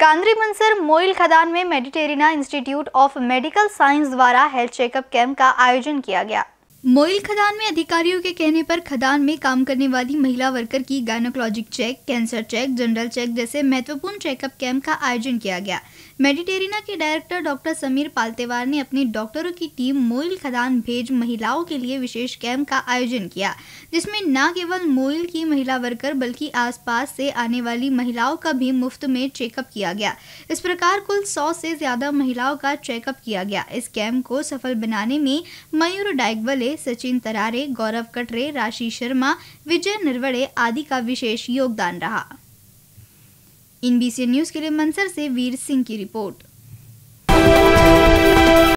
कांद्री मंसर मोइल खदान में Meditrina institute of medical science द्वारा हेल्थ चेकअप कैंप का आयोजन किया गया मोइल खदान में अधिकारियों के कहने पर खदान में काम करने वाली महिला वर्कर की gynaecologic check cancer check general check जैसे महत्वपूर्ण चेकअप कैंप का आयोजन किया गया मेडिटेरिना के डायरेक्टर डॉक्टर समीर पालतेवार ने अपने डॉक्टरों की टीम मोइल खदान भेज महिलाओं के लिए विशेष कैंप का आयोजन किया जिसमें न केवल मोइल की महिला वर्कर बल्कि आसपास से आने वाली महिलाओं का भी मुफ्त में चेकअप किया गया इस प्रकार कुल सौ से ज्यादा महिलाओं का चेकअप किया गया इस कैंप को सफल बनाने में मयूर डायगवले सचिन तरारे गौरव कटरे राशि शर्मा विजय निर्वड़े आदि का विशेष योगदान रहा इन बीसी न्यूज के लिए मंसर से वीर सिंह की रिपोर्ट